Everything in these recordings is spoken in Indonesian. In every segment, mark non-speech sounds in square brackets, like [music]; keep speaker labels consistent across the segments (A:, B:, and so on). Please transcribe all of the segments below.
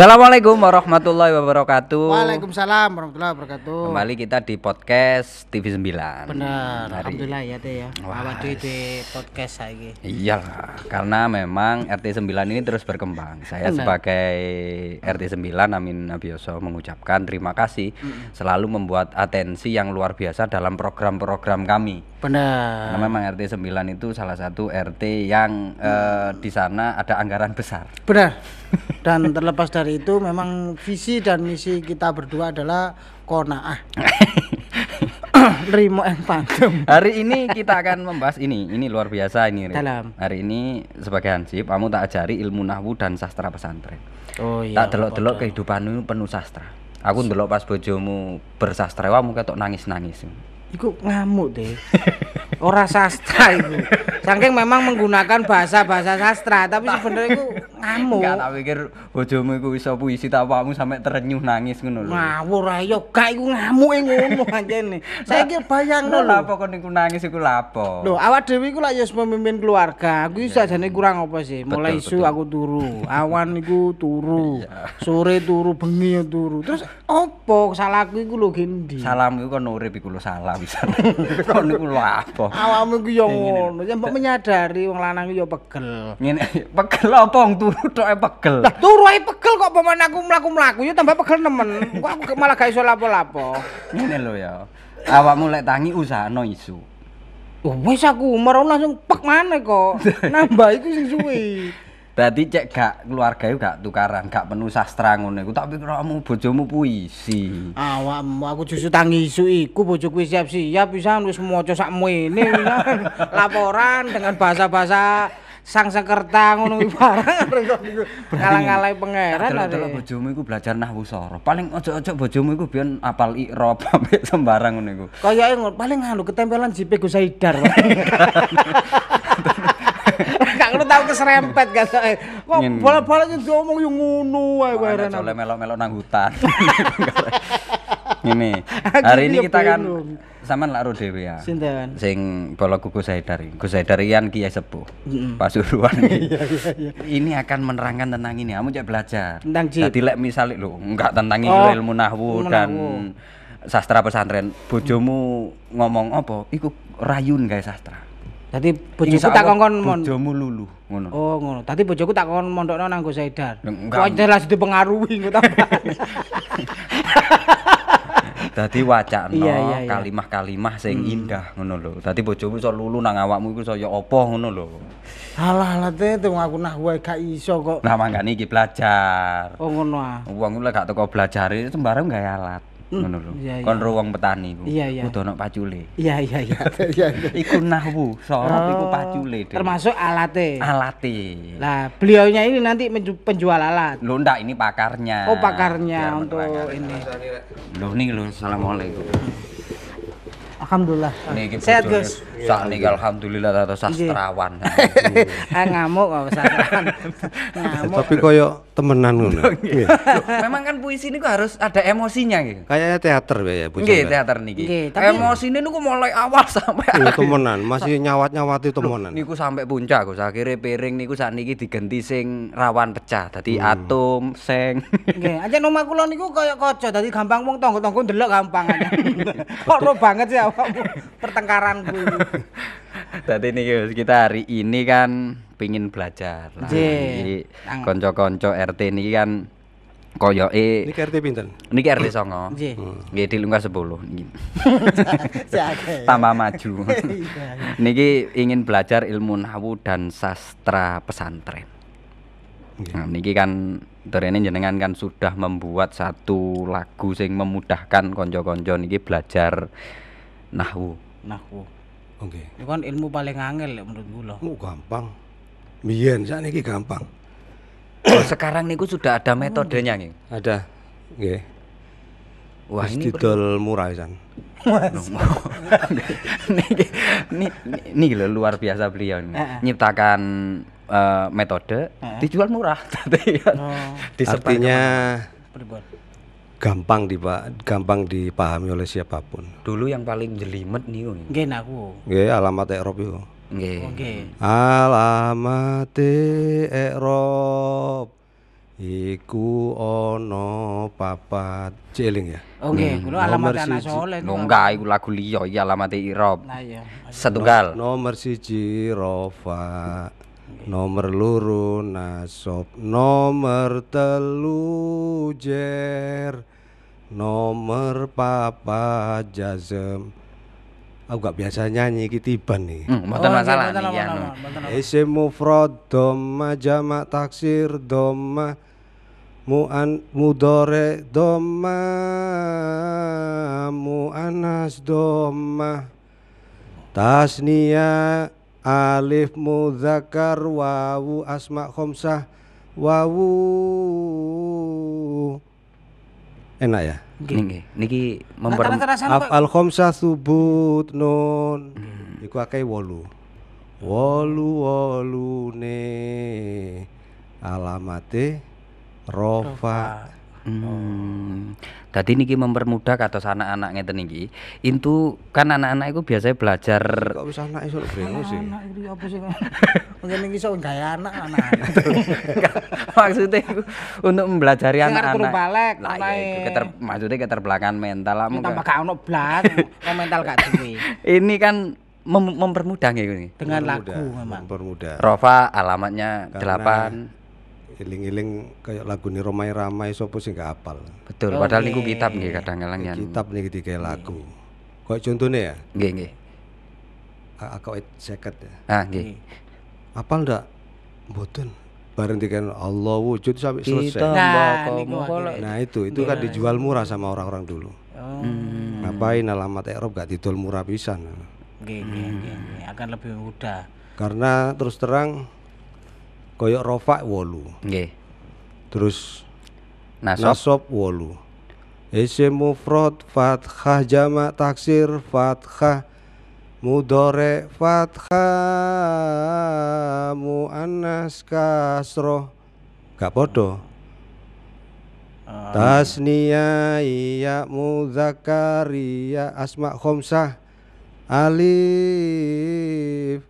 A: Assalamualaikum warahmatullahi wabarakatuh.
B: Waalaikumsalam warahmatullahi wabarakatuh. Kembali
A: kita di podcast TV 9.
B: Benar. Hari... Alhamdulillah ya teh ya. Awak di podcast lagi.
A: Iya, karena memang RT 9 ini terus berkembang. Saya Benar. sebagai RT 9 Amin Abioso mengucapkan terima kasih mm -hmm. selalu membuat atensi yang luar biasa dalam program-program kami. Benar. Karena memang RT 9 itu salah satu RT yang hmm. di sana ada anggaran besar.
B: Benar. [laughs] Dan terlepas dari itu memang visi dan misi kita berdua adalah konaah. [laughs] Rimo and Phantom.
A: Hari ini kita akan membahas ini. Ini luar biasa ini. Dalam. Hari ini sebagai Hansip, kamu tak ajari ilmu nahwu dan sastra pesantren. Oh iya. Tak delok-delok kehidupanmu penuh sastra. Aku ndelok pas bojomu wah mung ketok nangis-nangis.
B: Iku ngamuk deh. Ora sastra itu. Saking memang menggunakan bahasa-bahasa sastra, tapi sebenarnya iku ngamuk. Enggak tak
A: pikir bojomu iku iso puisi tapamu sampe terenyuh nangis ngono lho.
B: Ngawur ae yo gak iku ngamuke ngono anjene. Saiki bayangno lho.
A: Apa kon iku nangis iku lapo? Lho,
B: awak dhewe iku lak yo pemimpin keluarga. Aku iso iya, sajane iya. kurang apa sih? Mulai isu aku turu, awan iku turu, iya. sore turu, bengi turu. Terus opo salahku iku lho gendi?
A: Salam iku kon urip iku lho salam pisan. [laughs] Kon niku lho ah, apa? Awakmu ku ya eh, ngono.
B: Ya mbok menyadari wong lanang ku ya pegel.
A: Ngene [laughs] pegel apa wong turu tok e pegel. Lah
B: turu ae pegel kok pemen aku mlaku-mlaku ya tambah pegel nemen. Kok aku malah gak iso lapo-lapo.
A: Ngene lho ya. Awakmu lek tangi usahano isu.
B: Oh, wis aku umur langsung pek mana kok. [laughs] Nambah iku sing suwe.
A: Dadi cek gak keluarga gak tukaran, gak penuh sastra ngono iku. kamu pikirmu bojomu puisi.
B: Awakmu aku justru tangi isu iku bojoku siap-siap pisan wis maca sak mene [laughs] laporan dengan bahasa-bahasa sang sekerta ngono barang [laughs] ngalang-alangi pangeran delok
A: bojomu iku belajar nahwu soro paling ojo-ojo bojomu iku biyen apal iqra [laughs] sembarangan sembarang ngono iku
B: kayake paling anu ketempelan jipe Gus Haidar Tahu keserempet kan.
A: Kok bola-bola itu ngomong yang ngono ae kowe Rena. melok-melok nang hutan. [laughs] Ini Hari ini kita kan sama lah ro dhewe ya. Sinten? Sing bola kuku Saidar. saya dari Ian Kiai Sepuh. Pasuruan [laughs] iki. Iya, iya, ini akan menerangkan tentang ini. Kamu cek belajar. Tentang jin. Dadi lek misale lho, enggak tentang oh, ilmu nahwu dan sastra pesantren. Bojomu ngomong apa? Iku rayun gawe sastra tadi bojoku tak kongkon mon. Bojomu lulu ngono.
B: Oh ngono. Dadi bojoku tak kongkon mondokno nang Gus Haidar.
A: Kok jelas
B: dipengaruhi kok tambah. [laughs]
A: Dadi wacana iya, iya, iya, kalimah-kalimah sing hmm. indah ngono lho. Dadi bojomu iso lulu nang awakmu iku iso ya apa ngono lho.
B: Alah alah te aku nah wae gak iso kok. Lah mangkane
A: iki belajar.
B: Oh ngono ah.
A: Wong lek gak teko belajare sembarang gawe alat. Hmm. ngono lho. Iya, iya. Kon ro wong petani iya, iya. Kudu ana pacule.
B: Iya iya iya. [laughs] Iku nahwu, sorop iku oh, pacule. Termasuk alate. Alate. Lah, beliaunya ini nanti penjual alat.
A: Lho ndak ini pakarnya.
B: Oh, pakarnya untuk ini.
A: Lho niki lho, Assalamualaikum.
B: Alhamdulillah. Sehat, Gus. Iya, Sak niki iya.
A: alhamdulillah atau iya. sastrawan.
B: Ah [laughs] ngamuk kok sastrawan.
C: Ngamuk. Tapi koyo temenan ngono. Oh,
A: memang kan puisi niku harus ada emosinya gitu.
C: Kayaknya teater ya puisi. Nggih, teater
A: niki. Emosine niku mulai awal [laughs] sampai akhir. temenan, masih nyawat-nyawati temenan. Niku sampai puncak Gus. Akhire piring niku niki diganti sing rawan pecah. Dadi hmm. atom, seng.
B: Nggih, [laughs] aja nomah kula niku koyo kaca dadi gampang wong tangga-tangga ndelok gampang aja.
A: Kok banget sih
B: awakmu pertengkaran
A: Tadi nih guys, kita hari ini kan pingin belajar Nah, Jadi konco-konco RT ini kan koyo e niki RT pinten? Niki RT songo, Nggih. Hmm. Nggih di lungkas 10
C: Tambah maju. [laughs] Iya, iya.
A: niki ingin belajar ilmu nahu dan sastra pesantren. Nah, niki kan ini jenengan kan sudah membuat satu lagu sing memudahkan konco-konco niki belajar nahwu.
B: Nahwu. Oke, Okay. Itu kan ilmu paling angel ya menurut loh. Oh, gampang.
C: Mien, Biyen ini gampang. [coughs] Oh, sekarang
A: niku sudah ada metodenya
C: Oh, Ada. oke. Wah, Mas ini didol murah kan.
A: nih nih lho luar biasa beliau ini. Nyiptakan uh, metode dijual murah. [laughs] Tapi, kan oh. Artinya
C: gampang dipa gampang dipahami oleh siapapun.
A: Dulu yang paling jelimet nih yo. Nggih
B: aku.
C: Nggih alamat Eropa yo. Nggih. Oh, nggih. Alamat Eropa iku ana papat
A: jeling ya. Oke, oh, okay, hmm. kula alamat anak saleh. No enggak iku lagu liya iki iya, alamate Irop. Nah iya.
C: Setunggal. Nomor siji Rofa nomor luru nasob, nomor telu jer nomor papa jazem aku gak biasa nyanyi iki tiban nih hmm, oh, iya, masalah nih ya isim mufrad doma, jama taksir doma muan mudore doma muanas doma, tasnia Alif muzakar wawu asma khomsah wawu enak ya niki niki memper al khomsah subut nun hmm. iku akeh wolu wolu ne alamate rofa. rofa. Hmm.
A: niki mempermudah kata anak-anak ngeten niki. Intu kan anak-anak itu biasanya belajar
C: kok bisa anak itu brengos sih. Anak
B: iki ya apa sih? [laughs] Mungkin iki soal gaya anak anak.
A: [laughs] Maksudnya
C: untuk mempelajari anak-anak. Arep balik,
B: lah ya keter
A: maksudnya keterbelakangan mental lah. Tambah gak ono blas, [laughs]
B: mental gak duwe.
A: Ini kan
C: mem mempermudah gitu nih. Dengan mempermudah, lagu memang. Mempermudah. Rova alamatnya Karena 8 eling-eling kayak lagu nih ramai-ramai sopo sih nggak apal. Betul. okay. padahal niku kitab nih kadang-kadang yang kitab nih kayak lagu. kau contohnya ya? gini gini Aku seket ya. Ah gini hmm. Apal ndak? Mboten. Bareng dikan Allah wujud sampai selesai. Nah, nah itu itu kan iya. dijual murah sama orang-orang dulu. Oh. Hmm. Ngapain alamat Eropa gak didol murah pisan.
B: gini, nggih hmm. Akan lebih mudah.
C: Karena terus terang koyok rofa wolu Nge. terus nasab nasob wolu isim frot fathah jama taksir fathah mudore fathah anas kasro, gak podo Tasnia ah. Tasniya iya muzakaria asma khomsah alif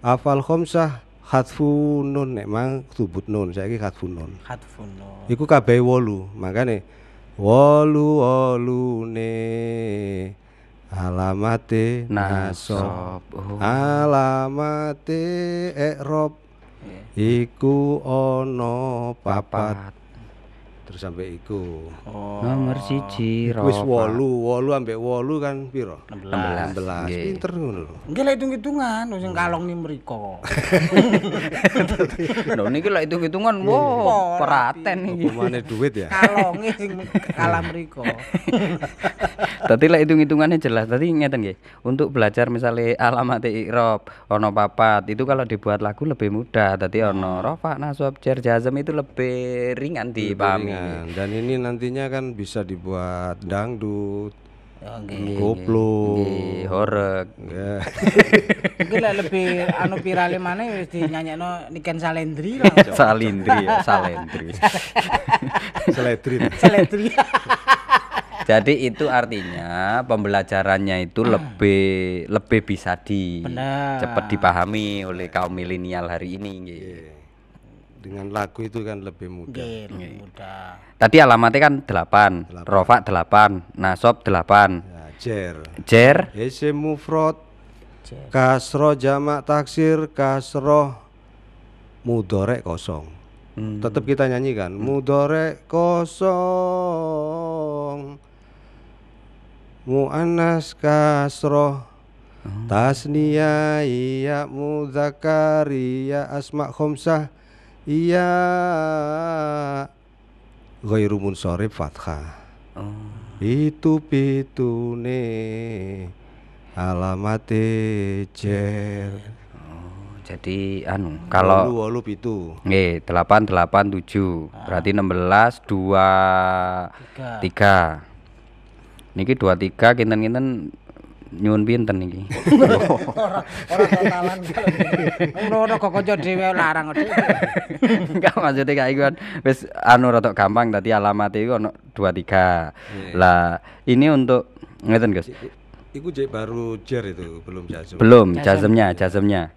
C: afal khomsah khatfu nun mang subut nun saiki khatfu nun khatfu nun iku kabeh wolu makane 8 ne alamate nasob, alamate i'rab yeah. iku ana papat harus sampai iku. Oh. Nomor siji ro. Wis wolu wolu ambek wolu kan piro? 16. 16. Nggih. Pinter ngono lho.
B: Nggih lek hitung-hitungan sing kalong ni mriko. [laughs] Lho niki lek hitung-hitungan wo peraten iki. Kumane duit ya. Kalonge sing kalah mriko.
A: [laughs] Dadi lek hitung-hitungane jelas. Dadi ngeten nggih. Untuk belajar misalnya alamat i'rab ono papat itu kalau dibuat lagu lebih mudah. Dadi ono hmm. rofa nasab jar jazm itu lebih
C: ringan dipahami. Iya, dan ini nantinya kan bisa dibuat dangdut, oh, koplo, horek. Yeah. [laughs] Mungkin lebih anu viral mana ya di
B: no Niken Salendri lah. [laughs] Salendri, ya, Salendri.
A: Salendri. [laughs] Salendri. Jadi itu artinya pembelajarannya itu hmm. lebih lebih bisa di Bener. cepat dipahami oleh kaum milenial hari ini. Gitu. Yeah. Iya
C: dengan lagu itu kan lebih mudah. Yeah, iya. lebih mudah.
A: Tadi alamatnya kan 8, 8. Rofak 8, Nasob 8. Ya, jer. Jer.
C: Isim mufrad. Kasro jamak taksir, kasro mudorek kosong. Hmm. Tetap kita nyanyikan hmm. mudorek kosong. Muannas kasro oh. Tasnia iya Mudakari ya asma khomsah Iya Ghairu sore fathah oh. Itu pitune alamate jer oh, jadi anu kalau walu walu itu nggih
A: delapan delapan tujuh ah. berarti enam belas dua tiga niki dua tiga kinten kinten nyun pinten iki. [laughs] Ora ora totalan.
B: Gitu. Ngono kok kanca dhewe larang kok.
A: Enggak maksude kayak iku wis anu rada gampang dadi alamat iku ono 23. Iya. Lah ini untuk ngeten Gus.
C: Iku jek baru jer itu belum jazm. Belum jazmnya, jazmnya.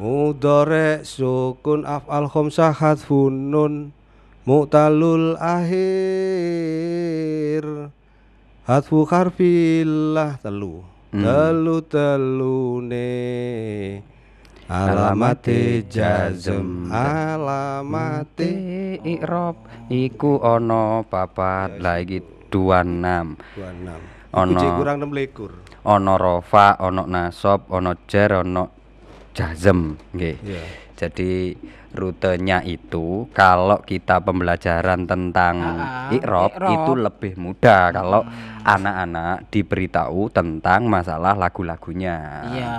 C: Mudore sukun afal khamsah hadfun nun mutalul akhir. Hatfu harfillah telu hmm. Telu telune Alamate jazm
A: Alamate Irob Iku ono papat lagi dua enam Ono kurang enam lekur Ono rofa, ono nasob, ono jer, ono jazm Nggih. Yeah. Jadi rutenya itu kalau kita pembelajaran tentang uh, ah, ah, ikrob, itu lebih mudah kalau hmm. anak-anak diberitahu tentang masalah lagu-lagunya.
B: Iya,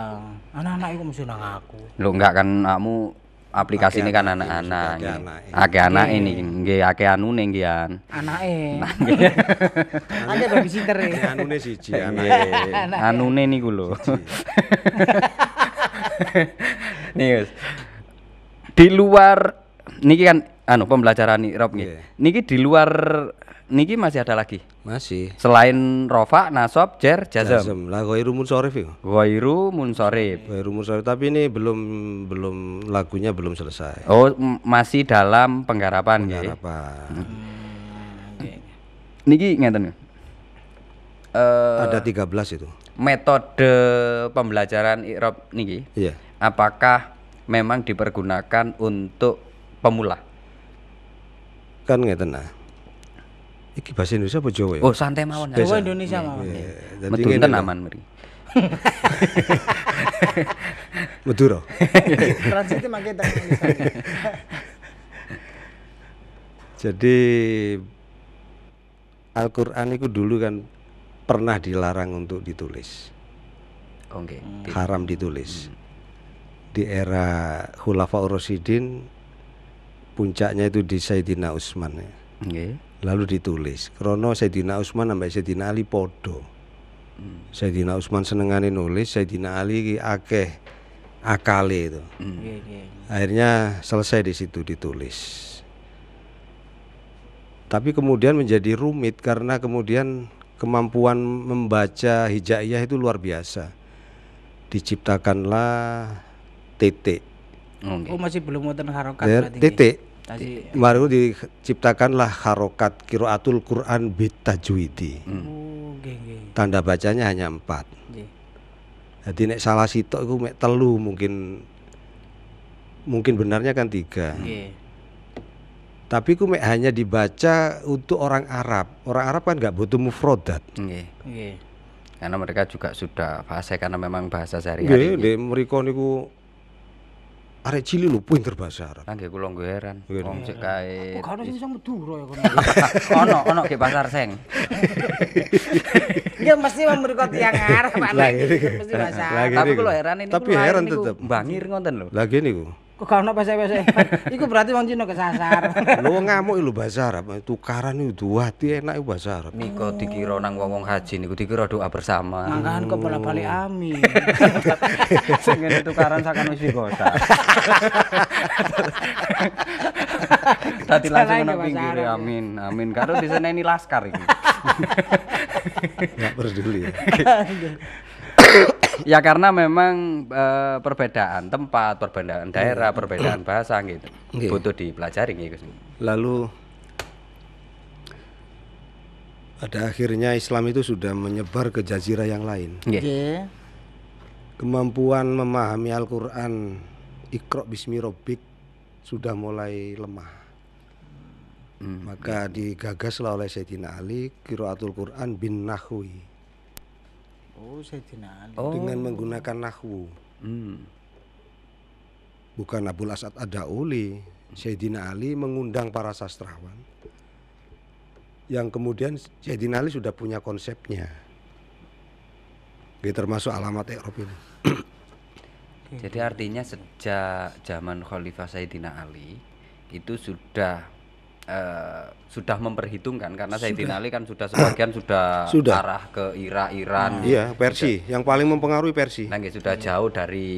B: anak-anak itu mesti nang aku.
A: Lo enggak kan kamu aplikasi ini kan anak-anak. Ake anak iya. ini, nggih ake anu ning nggih an. Anake. [laughs] Ake babysitter e. Anune siji iya, anake. Anune niku lho. [laughs] Nih, di luar niki kan anu pembelajaran nih Rob yeah. Iya. niki di luar niki masih ada
C: lagi masih
A: selain Rofa Nasob Jer Jazam, Jazam.
C: lah Goiru Munsorif ya Goiru Munsorif Goiru Munsorif tapi ini belum belum lagunya belum selesai
A: oh masih dalam penggarapan penggarapan ya? hmm.
C: niki ngeten
A: uh, ada
C: 13 itu
A: metode pembelajaran Iqrob niki iya yeah. apakah memang dipergunakan untuk
C: pemula. Kan ngeten nah. Iki bahasa Indonesia apa Jawa ya? Oh, santai mawon. Jawa oh, Indonesia
B: iya, mawon. Yeah.
A: Metu enten aman mriki. [laughs]
B: Madura. [laughs] Transite mangke [laughs]
C: Jadi Al-Qur'an itu dulu kan pernah dilarang untuk ditulis. Oke. Oh, okay. Haram ditulis. Hmm di era Khulafa Rosidin puncaknya itu di Sayyidina Utsman ya. Okay. Lalu ditulis, krono Sayyidina Utsman sampai Sayyidina Ali podo. Hmm. Sayyidina Utsman senengane nulis, Sayyidina Ali akeh akale itu. Hmm. Iya, iya, iya. Akhirnya selesai di situ ditulis. Tapi kemudian menjadi rumit karena kemudian kemampuan membaca hijaiyah itu luar biasa. Diciptakanlah titik. Okay.
B: Oh, oh masih belum wonten harokat ya, Titik. Ya.
C: baru diciptakanlah harokat kiroatul Quran bitajwidi. Hmm. Oh, okay, okay. Tanda bacanya hanya empat. Okay. Jadi nek salah sitok itu mek telu mungkin mungkin benarnya kan tiga. Okay. Tapi ku mek hanya dibaca untuk orang Arab. Orang Arab kan nggak butuh mufrodat. Okay. Okay. Karena mereka juga sudah fase karena memang bahasa sehari-hari. Nggih, mereka niku arek cilik lho pinter bahasa Arab. Lah nggih kula nggo heran. Wong cek kae. Kok gak
B: ono sing Madura ya kono. [laughs] Ono, ono
C: ge pasar seng.
A: Ya mesti wong mriku tiyang
B: Arab. Lah ngene. Mesti bahasa. Tapi kula heran ini Tapi heran tetep.
C: bangir ngoten lho. Lah ngene niku
B: kok gak ono pesek [laughs] Iku berarti wong Cina kesasar.
C: Lho ngamuk lho bahasa Arab, tukaran itu duati enak bahasa
A: Arab. Niko oh. dikira nang wong-wong haji niku dikira doa bersama. Mangkan kok bola-bali amin. [laughs] Sing ngene tukaran sakan wis kota. Tadi [laughs] langsung nang pinggir amin. Amin. Karo ini laskar iki. Enggak peduli ya ya karena memang uh, perbedaan tempat, perbedaan daerah, iya. perbedaan bahasa gitu. Okay. Iya. Butuh dipelajari gitu.
C: Lalu pada akhirnya Islam itu sudah menyebar ke jazirah yang lain. Iya. Kemampuan memahami Al-Qur'an Iqra bismi rabbik sudah mulai lemah. Hmm. Maka digagaslah oleh Sayyidina Ali Qiraatul Quran bin Nahwi
B: Oh, Sayyidina Ali. Oh. Dengan menggunakan
C: nahwu. Hmm. Bukan Abu Asad uli. Sayyidina Ali mengundang para sastrawan yang kemudian Sayyidina Ali sudah punya konsepnya. Gitu termasuk alamat Eropa ini.
A: Jadi artinya sejak zaman Khalifah Sayyidina Ali itu sudah Eh, sudah memperhitungkan karena Sayyidina Ali kan sudah sebagian [coughs] sudah, sudah. arah ke Irak Iran. Hmm. Iya,
C: Persi sudah. yang paling mempengaruhi Persi.
A: Nah, gitu, sudah hmm. jauh dari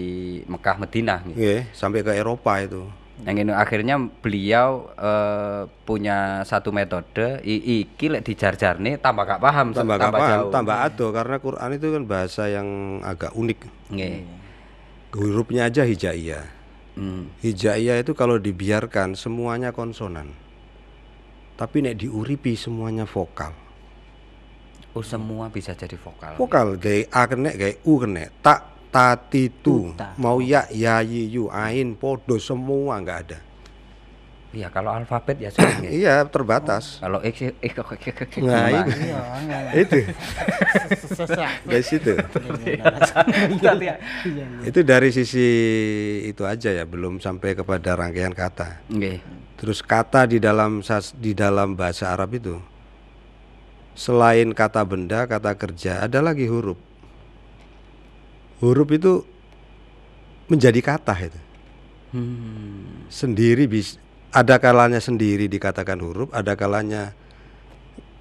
A: Mekah Madinah gitu. yeah, sampai ke Eropa itu. Yang ini akhirnya beliau uh, punya satu metode iki lek dijarjarne tambah gak paham tambah, tambah paham, jauh. tambah
C: ado karena Quran itu kan bahasa yang agak unik. Nggih. Hurufnya aja hijaiyah. Hmm. Hijaiyah itu kalau dibiarkan semuanya konsonan tapi nek diuripi semuanya vokal Oh semua bisa jadi vokal. Vokal gay a kene gay u kene tak tati tu mau ya ya yi yu ain podo semua nggak ada.
A: Iya kalau alfabet ya sudah.
C: iya terbatas. Oh. Kalau x x x x x itu. itu. Guys itu. itu dari sisi itu aja ya belum sampai kepada rangkaian kata. Okay. Terus kata di dalam di dalam bahasa Arab itu selain kata benda, kata kerja, ada lagi huruf. Huruf itu menjadi kata itu. Hmm. Sendiri bis ada kalanya sendiri dikatakan huruf, ada kalanya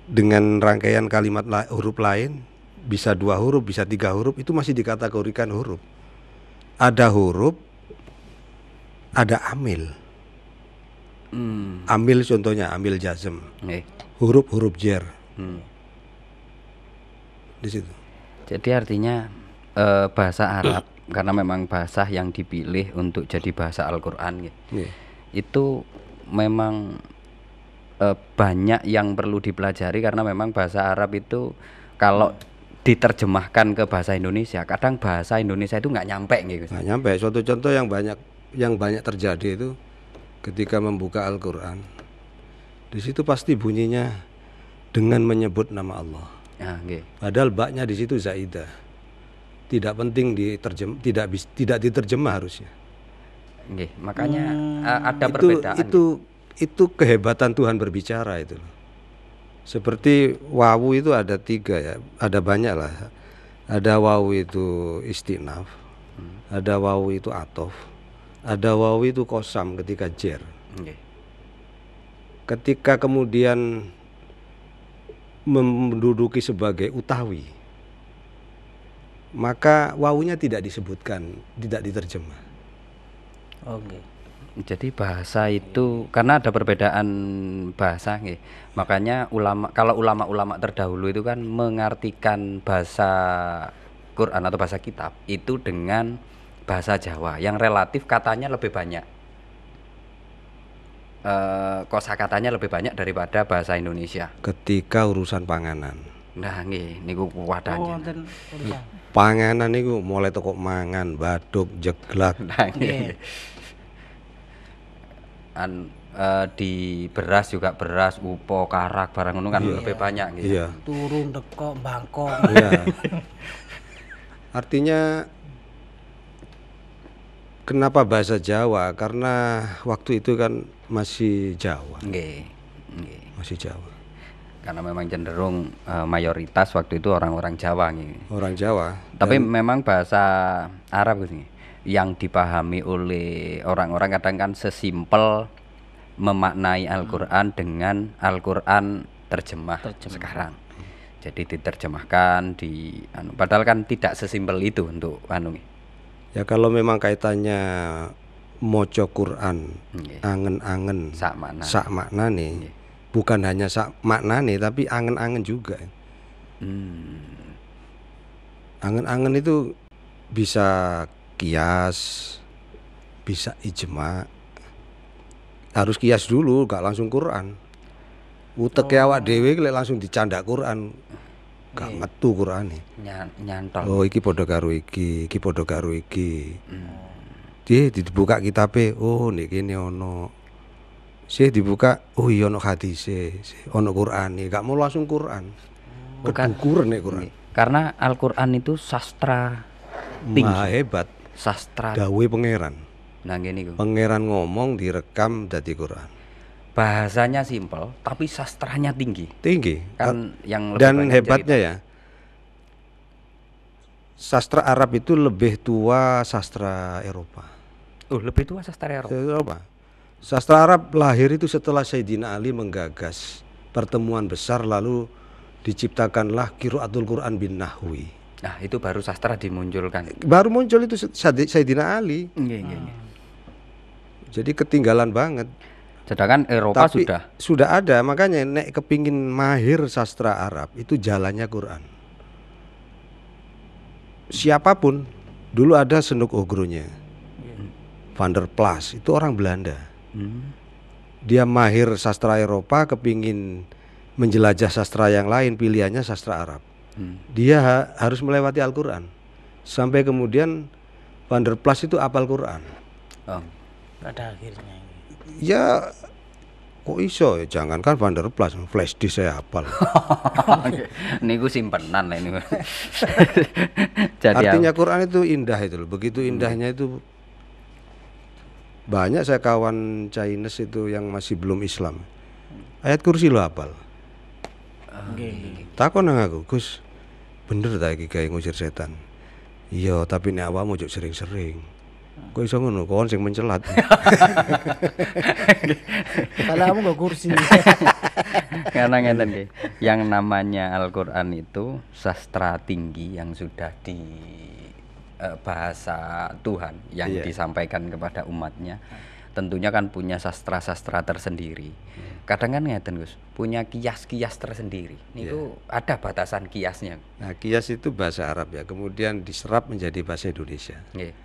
C: dengan rangkaian kalimat la, huruf lain bisa dua huruf, bisa tiga huruf itu masih dikategorikan huruf. Ada huruf, ada amil. Hmm. Ambil contohnya, ambil jazm. Huruf-huruf jer. Hmm. Di situ. Jadi artinya
A: uh, bahasa Arab [clears throat] karena memang bahasa yang dipilih untuk jadi bahasa Al-Qur'an gitu. Yeah. Itu memang uh, banyak yang perlu dipelajari karena memang bahasa Arab itu kalau diterjemahkan ke bahasa Indonesia, kadang bahasa
C: Indonesia itu nggak nyampe gitu. Nggak nyampe. Suatu contoh yang banyak yang banyak terjadi itu ketika membuka Al-Quran di situ pasti bunyinya dengan menyebut nama Allah. Ya, okay. Padahal baknya di situ zaidah. Tidak penting diterjem, tidak bis, tidak diterjemah harusnya. Okay. Makanya hmm, eh, ada itu, perbedaan. Itu itu kehebatan Tuhan berbicara itu. Seperti wawu itu ada tiga ya, ada banyak lah. Ada wawu itu istinaf, hmm. ada wawu itu atof, ada wawi itu kosam ketika jer. Okay. Ketika kemudian menduduki sebagai utawi, maka wawunya tidak disebutkan, tidak diterjemah. Oke. Okay. Jadi bahasa
A: itu karena ada perbedaan bahasa Makanya ulama kalau ulama-ulama terdahulu itu kan mengartikan bahasa Quran atau bahasa kitab itu dengan bahasa Jawa yang relatif katanya lebih banyak e, kosa katanya lebih banyak daripada bahasa Indonesia
C: ketika urusan panganan nah ini niku wadahnya oh, panganan niku mulai toko mangan baduk jeglak nah, nggih an
A: e, di beras juga beras upo karak barang itu kan yeah. lebih banyak gitu. yeah.
C: Iya. Turun dekok bangkok. yeah. Artinya Kenapa bahasa Jawa? Karena waktu itu kan masih Jawa. Nge, Nggih. Masih Jawa. Karena memang cenderung
A: uh, mayoritas waktu itu orang-orang Jawa nih. Orang Jawa. Tapi dan... memang bahasa Arab gitu yang dipahami oleh orang-orang kadang kan sesimpel memaknai Al-Qur'an hmm. dengan Al-Qur'an terjemah, terjemah sekarang. Jadi diterjemahkan di anu padahal kan tidak sesimpel itu untuk anu
C: nih Ya kalau memang kaitannya mojo Quran, angen-angen, sak makna, sak makna nih, bukan hanya sak makna nih, tapi angen-angen juga. Hmm. Angen-angen itu bisa kias, bisa ijma. Harus kias dulu, gak langsung Quran. Utek oh. awak dhewe langsung dicanda Quran gak yeah. metu Qurane. Nyan, nyantol. Oh, iki padha karo iki, iki padha karo iki. Hmm. Dia dibuka kitabe, oh nih gini ono. Sih dibuka, oh iya ono hadise, ono Quran nih gak mau langsung Quran. Bukan Quran nek Quran. Iya. Karena Al-Qur'an itu sastra tinggi. Maha hebat. Sastra. Dawe pangeran. Nah, gini Pangeran ngomong direkam dadi Quran bahasanya simpel tapi sastranya tinggi. Tinggi. Kan ah,
A: yang lebih dan hebatnya
C: cerita. ya. Sastra Arab itu lebih tua sastra Eropa. Oh, lebih tua sastra Eropa. Eropa. Sastra Arab lahir itu setelah Sayyidina Ali menggagas pertemuan besar lalu diciptakanlah Qiraatul Quran bin Nahwi. Nah, itu baru sastra dimunculkan. Baru muncul itu Sayyidina Ali. Nggih, iya, iya, iya. Jadi ketinggalan banget. Sedangkan Eropa Tapi sudah sudah ada, makanya nek kepingin mahir sastra Arab itu jalannya Quran. Siapapun dulu ada Senuk Ogronya, iya. Van der Plas itu orang Belanda. Hmm. Dia mahir sastra Eropa, kepingin menjelajah sastra yang lain, pilihannya sastra Arab. Hmm. Dia ha harus melewati Al-Quran sampai kemudian Van der Plas itu apal Quran.
B: Oh, pada akhirnya
C: ya kok iso ya jangankan Vanderplas flash disk saya
A: ini [laughs] gue simpenan lah ini
C: Jadi artinya Quran itu indah itu loh begitu hmm. indahnya hmm. itu banyak saya kawan Chinese itu yang masih belum Islam ayat kursi lo apal?
B: okay.
C: takon nang aku Gus bener tak iki ngusir setan iya tapi ini mojok juga sering-sering Kok iso ngono? Kon sing mencelat. kamu gak kursi. [laughs] Karena ngeten nggih, yang namanya
A: Al-Qur'an itu sastra tinggi yang sudah di uh, bahasa Tuhan yang yeah. disampaikan kepada umatnya tentunya kan punya sastra-sastra tersendiri. Hmm. Kadang kan ngeten Gus, punya kias-kias tersendiri. Itu yeah. ada batasan kiasnya.
C: Nah, kias itu bahasa Arab ya, kemudian diserap menjadi bahasa Indonesia. Yeah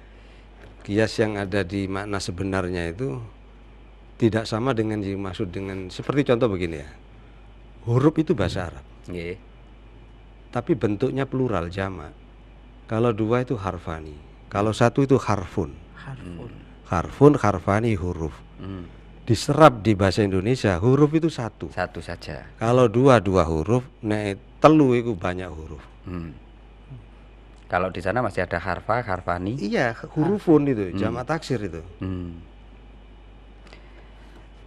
C: kias yang ada di makna sebenarnya itu tidak sama dengan dimaksud dengan seperti contoh begini ya huruf itu bahasa Arab yeah. tapi bentuknya plural jama. kalau dua itu harfani kalau satu itu harfun harfun harfun harfani huruf mm. diserap di bahasa Indonesia huruf itu satu
A: satu saja
C: kalau dua dua huruf naik
A: telu itu banyak huruf mm. Kalau di sana masih ada harfa,
C: harfani. Iya, hurufun harfa. itu, hmm. jamak taksir itu.
A: Hmm.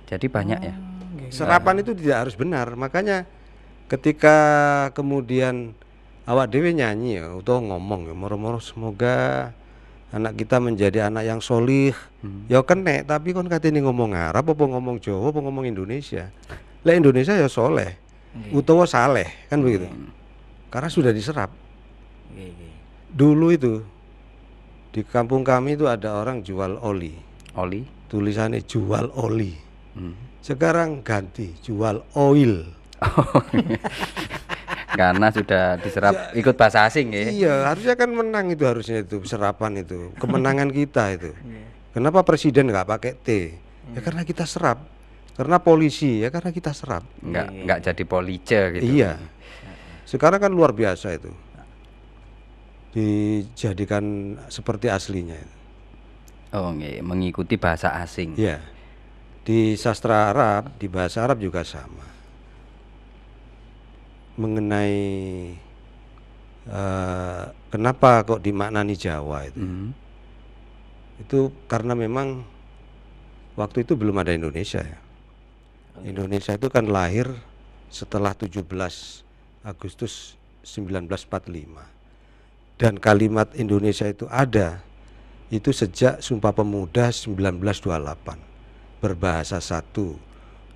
A: Jadi banyak ya.
C: Hmm, Serapan itu tidak harus benar, makanya ketika kemudian awak dewi nyanyi ya, atau ngomong ya, moro-moro semoga anak kita menjadi anak yang solih. Hmm. Ya kene, tapi kon ini ngomong Arab apa ngomong Jawa apa ngomong Indonesia. Lah Indonesia ya soleh, okay. utawa saleh kan begitu. Hmm. Karena sudah diserap dulu itu di kampung kami itu ada orang jual oli. Oli. Tulisannya jual oli. Hmm. Sekarang ganti jual oil.
A: [laughs] Karena sudah diserap ya. ikut bahasa asing ya. Iya,
C: harusnya kan menang itu harusnya itu serapan itu. Kemenangan [laughs] kita itu. Iya. Kenapa presiden nggak pakai T? Ya hmm. karena kita serap. Karena polisi ya karena kita serap. Nggak
A: iya. nggak jadi police gitu. Iya.
C: Sekarang kan luar biasa itu dijadikan seperti aslinya. Oh, nge, mengikuti bahasa asing. Ya. Di sastra Arab, di bahasa Arab juga sama. Mengenai uh, kenapa kok dimaknani Jawa itu? Mm -hmm. Itu karena memang waktu itu belum ada Indonesia ya. Oh, iya. Indonesia itu kan lahir setelah 17 Agustus 1945 dan kalimat Indonesia itu ada itu sejak Sumpah Pemuda 1928 berbahasa satu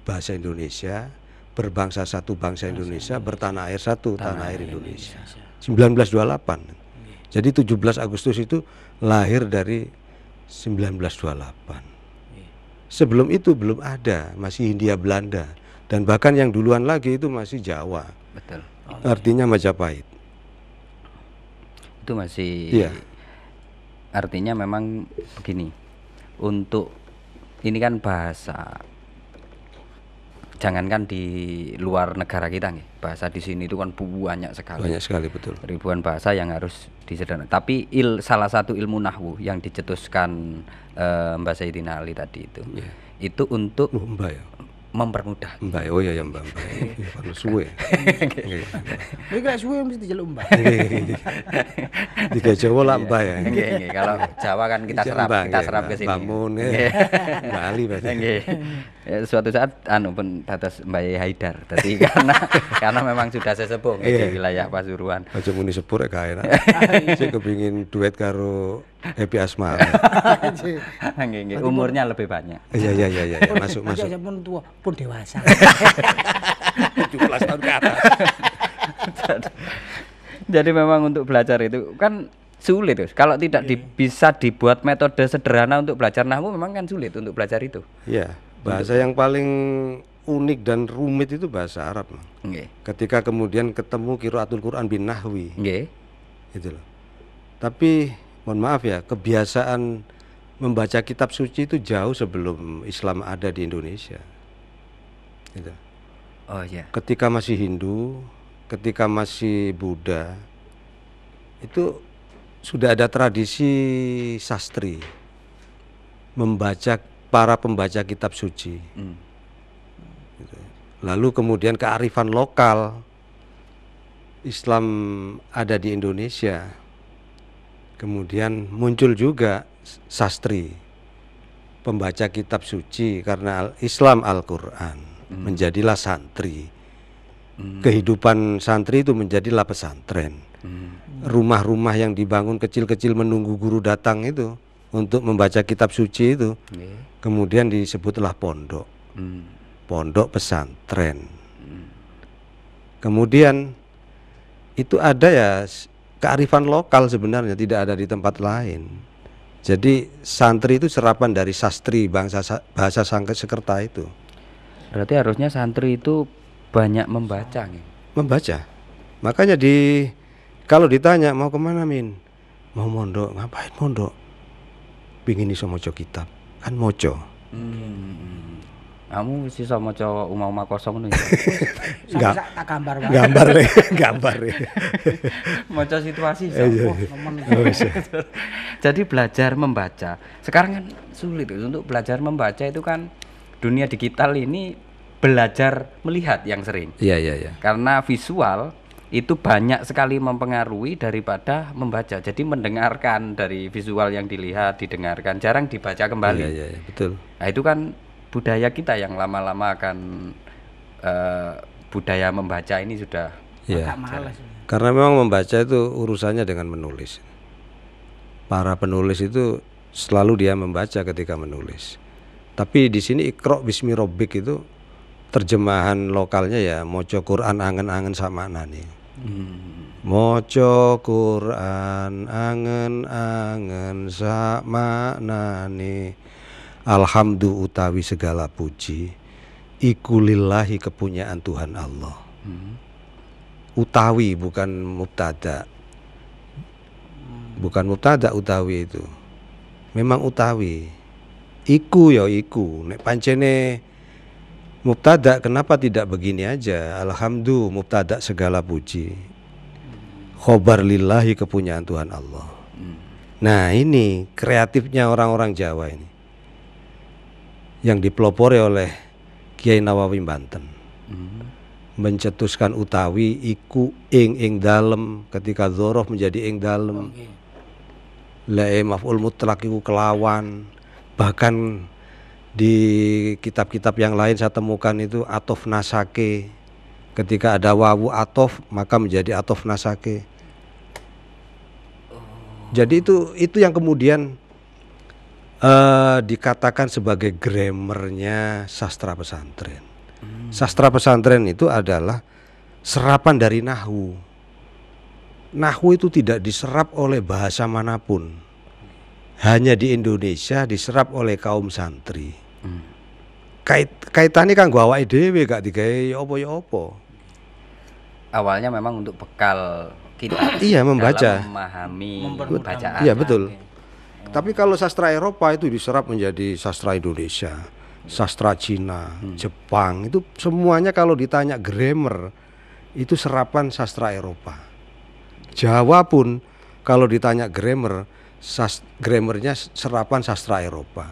C: bahasa Indonesia berbangsa satu bangsa Indonesia, bertanah air satu tanah, tanah air Indonesia, Indonesia. 1928 iya. jadi 17 Agustus itu lahir dari 1928 iya. sebelum itu belum ada masih Hindia Belanda dan bahkan yang duluan lagi itu masih Jawa betul oh, iya. artinya Majapahit
A: itu masih yeah. artinya memang begini untuk ini kan bahasa jangankan di luar negara kita nih bahasa di sini itu kan banyak sekali banyak sekali betul ribuan bahasa yang harus disederhanakan tapi il salah satu ilmu nahwu yang dicetuskan uh, Mbak Sayyidina Ali tadi itu yeah. itu untuk oh, ya mempermudah. Mbak, oh iya ya Mbak. Mbak. Perlu iya. suwe. Nggih.
C: gak suwe mesti dijeluk Mbak. [laughs] Tiga Jawa lah Mbak ya. Nggih, nggih. Kalau Jawa kan kita serap, kita ya. serap ke sini. Bangun Bali berarti. Nggih.
A: Ya, suatu saat anu pun batas Mbak Haidar. Tadi [laughs] karena karena memang sudah sesepuh iya. di wilayah Pasuruan.
C: Aja muni sepur ya, gak enak. [laughs] Saya kepingin duet karo Happy Asmara. [laughs] Umurnya lebih banyak. Iya, iya, iya, iya, iya. masuk, masuk. Saya
B: pun tua, pun dewasa. 17 [laughs] tahun ke atas.
A: [laughs] Jadi memang untuk belajar itu kan sulit tuh. Kalau tidak iya, di, iya. bisa dibuat metode sederhana untuk belajar nahwu memang kan sulit untuk belajar itu.
C: Iya, bahasa untuk... yang paling unik dan rumit itu bahasa Arab. Yeah. Ketika kemudian ketemu kiroatul Quran bin Nahwi. Yeah. Itu Tapi mohon maaf ya kebiasaan membaca kitab suci itu jauh sebelum Islam ada di Indonesia. Gitu. Oh ya. Ketika masih Hindu, ketika masih Buddha, itu sudah ada tradisi sastri membaca para pembaca kitab suci. Hmm. Gitu. Lalu kemudian kearifan lokal Islam ada di Indonesia kemudian muncul juga sastri pembaca kitab suci karena Islam Al-Qur'an hmm. menjadilah santri. Hmm. Kehidupan santri itu menjadilah pesantren. Hmm. Rumah-rumah hmm. yang dibangun kecil-kecil menunggu guru datang itu untuk membaca kitab suci itu. Hmm. Kemudian disebutlah pondok. Hmm. Pondok pesantren. Hmm. Kemudian itu ada ya kearifan lokal sebenarnya tidak ada di tempat lain. Jadi santri itu serapan dari sastri bangsa bahasa Sekerta itu. Berarti harusnya santri itu banyak membaca. Membaca. Makanya di kalau ditanya mau kemana min, mau mondok ngapain mondok? Pingin iso mojo kitab kan mojo. Hmm. hmm,
A: hmm kamu sisa mau coba umah umah kosong nih ya? [laughs] nggak tak gambar banget. gambar deh ya, [laughs] gambar deh ya. [laughs] mau situasi so. iya, iya. Oh, iya. jadi belajar membaca sekarang kan sulit untuk belajar membaca itu kan dunia digital ini belajar melihat yang sering iya iya iya karena visual itu banyak sekali mempengaruhi daripada membaca. Jadi mendengarkan dari visual yang dilihat, didengarkan, jarang dibaca kembali. Iya, iya, iya. betul. Nah, itu kan budaya kita yang lama-lama akan uh, budaya membaca ini sudah ya.
C: Karena memang membaca itu urusannya dengan menulis. Para penulis itu selalu dia membaca ketika menulis. Tapi di sini ikrok bismi robik itu terjemahan lokalnya ya mojo Quran angen-angen sama nani. Hmm. Mojo Quran angen-angen sama nani Alhamdu utawi segala puji iku lillahi kepunyaan Tuhan Allah. Hmm. Utawi bukan mubtada. Bukan mubtada utawi itu. Memang utawi. Iku ya iku. Nek pancene mubtada kenapa tidak begini aja? Alhamdu mubtada segala puji. Khobar lillahi kepunyaan Tuhan Allah. Hmm. Nah, ini kreatifnya orang-orang Jawa ini yang dipelopori oleh Kiai Nawawi Banten. Hmm. Mencetuskan utawi iku ing ing dalem ketika zorof menjadi ing dalem. Okay. Lae eh, maf'ul mutlak iku kelawan. Bahkan di kitab-kitab yang lain saya temukan itu atof nasake. Ketika ada wawu atof maka menjadi atof nasake. Oh. Jadi itu itu yang kemudian Eh, dikatakan sebagai grammarnya sastra pesantren. Hmm. Sastra pesantren itu adalah serapan dari nahu. Nahu itu tidak diserap oleh bahasa manapun. Hanya di Indonesia diserap oleh kaum santri. Hmm. Kait kaitane kanggo awake dhewe gak digawe ya opo ya opo. Awalnya
A: memang untuk bekal
C: kita. iya membaca,
A: memahami bacaan. Iya betul.
C: Okay tapi kalau sastra Eropa itu diserap menjadi sastra Indonesia, sastra Cina, hmm. Jepang itu semuanya kalau ditanya grammar itu serapan sastra Eropa. Jawa pun kalau ditanya grammar, sas, grammarnya serapan sastra Eropa.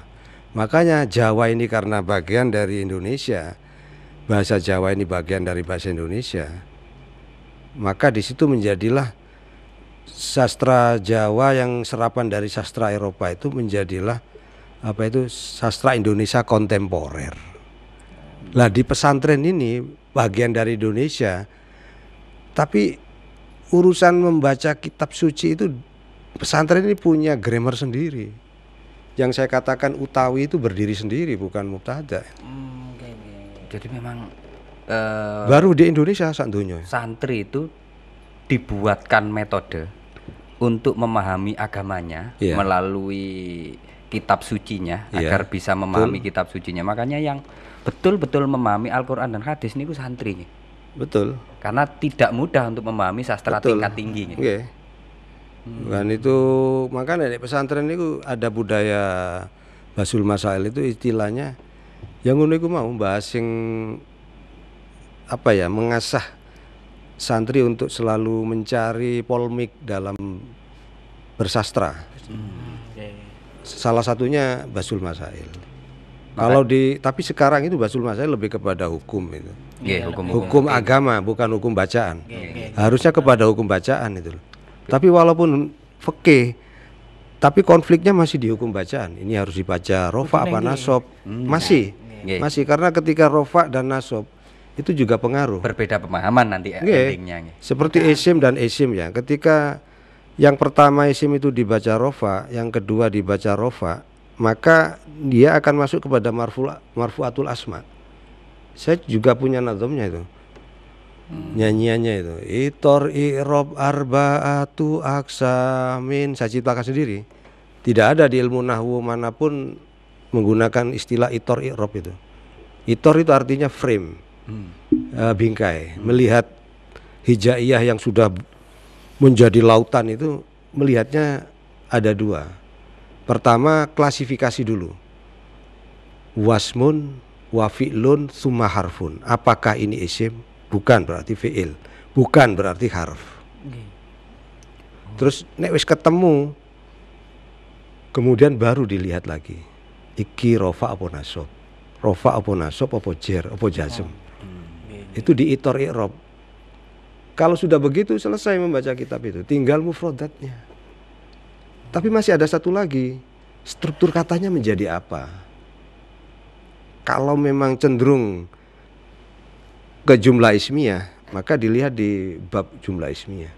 C: Makanya Jawa ini karena bagian dari Indonesia, bahasa Jawa ini bagian dari bahasa Indonesia, maka di situ menjadilah sastra Jawa yang serapan dari sastra Eropa itu menjadilah apa itu sastra Indonesia kontemporer. Lah di pesantren ini bagian dari Indonesia, tapi urusan membaca kitab suci itu pesantren ini punya grammar sendiri. Yang saya katakan utawi itu berdiri sendiri bukan mubtada. Hmm,
A: Jadi memang uh, baru
C: di Indonesia santunya.
A: Santri itu dibuatkan metode untuk memahami agamanya yeah. melalui kitab sucinya yeah. agar bisa memahami betul. kitab sucinya. Makanya yang betul-betul memahami Al-Qur'an dan hadis niku santri. Betul. Karena tidak mudah untuk memahami sastra betul. tingkat tinggi. Nggih. Okay.
C: Hmm. Dan itu makanya di pesantren itu ada budaya basul masail itu istilahnya yang ngono iku mau bahas yang apa ya mengasah santri untuk selalu mencari polemik dalam bersastra. Hmm, Salah satunya Basul Masail. Kalau di tapi sekarang itu Basul Masail lebih kepada hukum itu. Yeah, iya, hukum, hukum, hukum agama bukan hukum bacaan. Yeah, okay. Harusnya kepada hukum bacaan itu. Tapi walaupun fikih tapi konfliknya masih di hukum bacaan. Ini harus dibaca rofa apa nasob. Hmm. Masih. Iya. Iya. Masih karena ketika rofa dan nasob itu juga pengaruh. Berbeda pemahaman nanti endingnya. Seperti esim dan esim ya. Ketika yang pertama isim itu dibaca rofa, yang kedua dibaca rofa, maka dia akan masuk kepada marfu marfuatul asma. Saya juga punya nadomnya itu. Hmm. Nyanyiannya itu. Itor irob arbaatu aksamin. Saya ciptakan sendiri. Tidak ada di ilmu nahwu manapun menggunakan istilah itor irob itu. Itor itu artinya frame. Hmm. Uh, bingkai, hmm. melihat hijaiyah yang sudah menjadi lautan itu melihatnya ada dua. Pertama klasifikasi dulu. Wasmun, wafi'lun, summa harfun. Apakah ini isim? Bukan berarti fi'il. Bukan berarti harf. Terus nek wis ketemu kemudian baru dilihat lagi. Iki rofa apa nasob? Rofa apa nasob apa jer apa jazm? Itu di itor irob kalau sudah begitu selesai membaca kitab itu, tinggal mufrodatnya. Tapi masih ada satu lagi, struktur katanya menjadi apa? Kalau memang cenderung ke jumlah ismiyah, maka dilihat di bab jumlah ismiyah.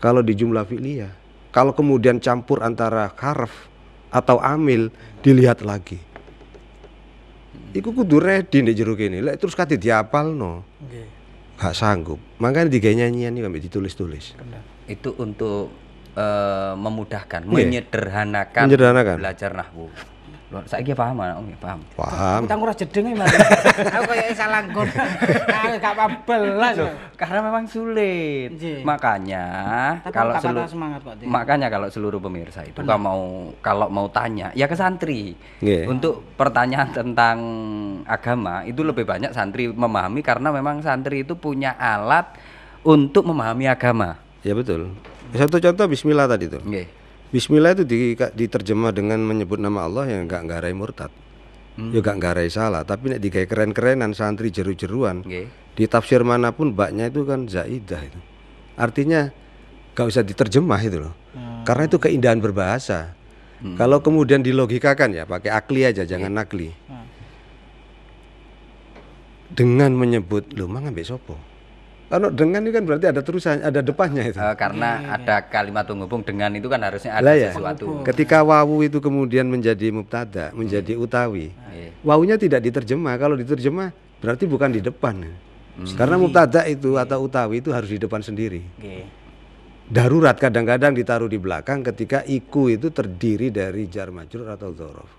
C: Kalau di jumlah fi'liyah, kalau kemudian campur antara harf atau amil, dilihat lagi. Iku kudu ready nih jeruk ini, terus kati diapal no. Okay gak sanggup makanya tiga nyanyian nih sampai ditulis-tulis
A: itu untuk uh, memudahkan yeah. menyederhanakan, menyederhanakan belajar nahwu saya paham ana oh, iya, Om, paham. Paham. Kita ngurus jedeng Mas. [laughs] Aku kayak salah nggak [laughs] Gak pabelas. Karena memang sulit. Jee. Iya. Makanya Tapi kalau seluruh semangat Pak. Makanya kalau seluruh pemirsa itu kalau mau kalau mau tanya ya ke santri. Yeah. Untuk pertanyaan tentang agama itu lebih banyak santri memahami karena memang santri itu punya alat untuk memahami agama.
C: Ya betul. Satu contoh Bismillah tadi tuh. Okay. Bismillah itu di, diterjemah dengan menyebut nama Allah yang enggak nggarai murtad. Hmm. Ya enggak salah, tapi nek digawe keren-kerenan santri jeru-jeruan. Okay. Di tafsir manapun baknya itu kan zaidah itu. Artinya enggak usah diterjemah itu loh. Hmm. Karena itu keindahan berbahasa. Hmm. Kalau kemudian dilogikakan ya pakai akli aja, jangan nakli. Hmm dengan menyebut lumah ngambil sopo kalau dengan itu kan berarti ada terusan, ada depannya itu. Uh, karena
A: iya, iya. ada kalimat penghubung dengan itu kan harusnya ada ya. sesuatu.
C: Ketika wawu itu kemudian menjadi mubtada, menjadi hmm. utawi. Yeah. Iya. Wawunya tidak diterjemah. Kalau diterjemah berarti bukan di depan. Hmm. Karena mubtada itu atau utawi itu harus di depan sendiri. Darurat kadang-kadang ditaruh di belakang ketika iku itu terdiri dari jar majur atau zorof.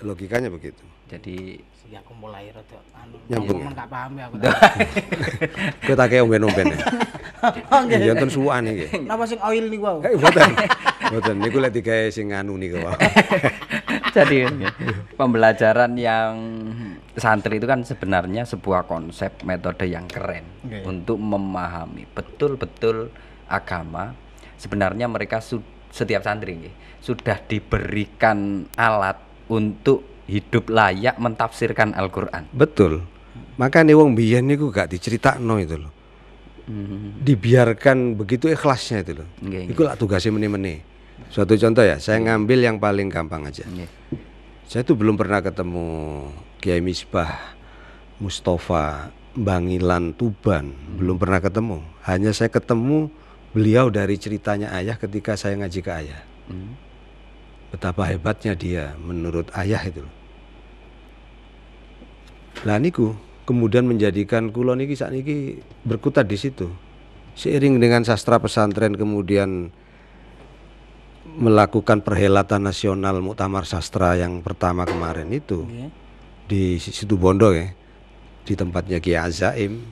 C: Logikanya begitu jadi
B: ya aku mulai rada anu nyambung gak paham ya aku [laughs] kowe tak kaya omben-omben ya?
C: oh nggih ya enten suwan iki
B: napa sing oil niku wae eh, mboten
C: mboten niku lek digawe sing anu niku wae [laughs] jadi
A: pembelajaran yang santri itu kan sebenarnya sebuah konsep metode yang keren okay. untuk memahami betul-betul agama sebenarnya mereka su setiap santri sudah diberikan alat untuk
C: hidup layak mentafsirkan Al-Qur'an. Betul. maka Makanya wong biyen niku gak diceritakno itu loh. Hmm. Dibiarkan begitu ikhlasnya itu loh. Okay, lah tugasnya meni-meni. Suatu contoh ya, saya ngambil yang paling gampang aja. Okay. Saya tuh belum pernah ketemu Kiai Misbah, Mustafa, Bangilan, Tuban, hmm. belum pernah ketemu. Hanya saya ketemu beliau dari ceritanya ayah ketika saya ngaji ke ayah. Hmm. Betapa hebatnya dia menurut ayah itu. Lah niku kemudian menjadikan kula niki sakniki berkutat di situ. Seiring dengan sastra pesantren kemudian melakukan perhelatan nasional muktamar sastra yang pertama kemarin itu yeah. di situ Bondo ya di tempatnya Kiai Azaim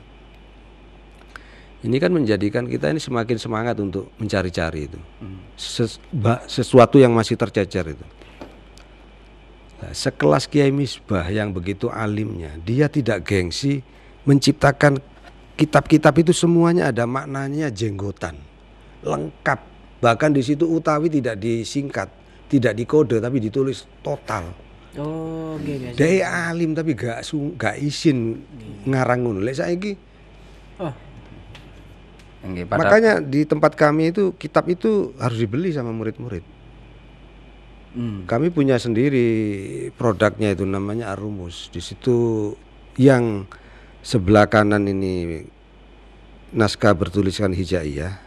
C: ini kan menjadikan kita ini semakin semangat untuk mencari-cari itu hmm. Ses, sesuatu yang masih tercecer itu sekelas Kiai Misbah yang begitu alimnya, dia tidak gengsi menciptakan kitab-kitab itu semuanya ada maknanya jenggotan, lengkap. Bahkan di situ Utawi tidak disingkat, tidak dikode tapi ditulis total.
B: Oh, okay,
C: Dia alim tapi gak su gak izin okay. ngarang saya Lek oh. Makanya di tempat kami itu kitab itu harus dibeli sama murid-murid. Hmm. Kami punya sendiri produknya itu namanya Arumus. Di situ yang sebelah kanan ini naskah bertuliskan hijaiyah.